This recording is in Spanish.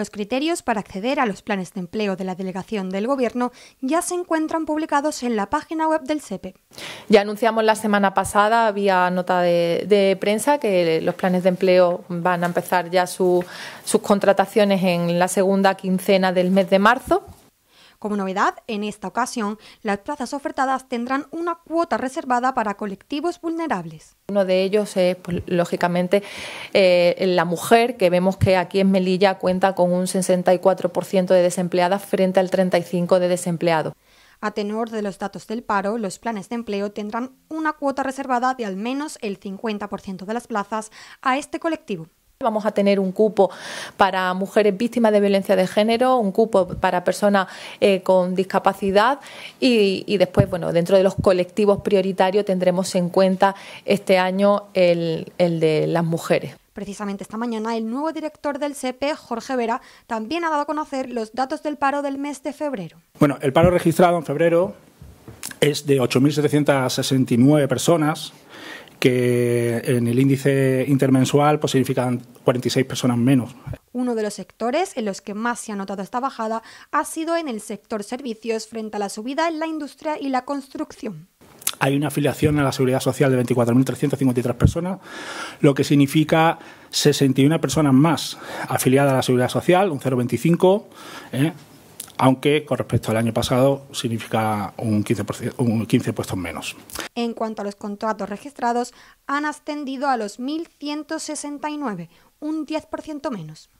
Los criterios para acceder a los planes de empleo de la delegación del Gobierno ya se encuentran publicados en la página web del SEPE. Ya anunciamos la semana pasada, vía nota de, prensa, que los planes de empleo van a empezar ya sus contrataciones en la segunda quincena del mes de marzo, como novedad, en esta ocasión, las plazas ofertadas tendrán una cuota reservada para colectivos vulnerables. Uno de ellos es, pues, lógicamente, eh, la mujer, que vemos que aquí en Melilla cuenta con un 64% de desempleadas frente al 35% de desempleados. A tenor de los datos del paro, los planes de empleo tendrán una cuota reservada de al menos el 50% de las plazas a este colectivo. Vamos a tener un cupo para mujeres víctimas de violencia de género, un cupo para personas eh, con discapacidad y, después, bueno, dentro de los colectivos prioritarios tendremos en cuenta este año el, de las mujeres. Precisamente esta mañana el nuevo director del SEPE, Jorge Vera, también ha dado a conocer los datos del paro del mes de febrero. Bueno, el paro registrado en febrero es de 8.769 personas, que en el índice intermensual pues, significan 46 personas menos. Uno de los sectores en los que más se ha notado esta bajada ha sido en el sector servicios frente a la subida en la industria y la construcción. Hay una afiliación a la seguridad social de 24.353 personas, lo que significa 61 personas más afiliadas a la seguridad social, un 0,25. ¿eh? aunque con respecto al año pasado significa un 15%, un 15 puestos menos. En cuanto a los contratos registrados, han ascendido a los 1.169, un 10% menos.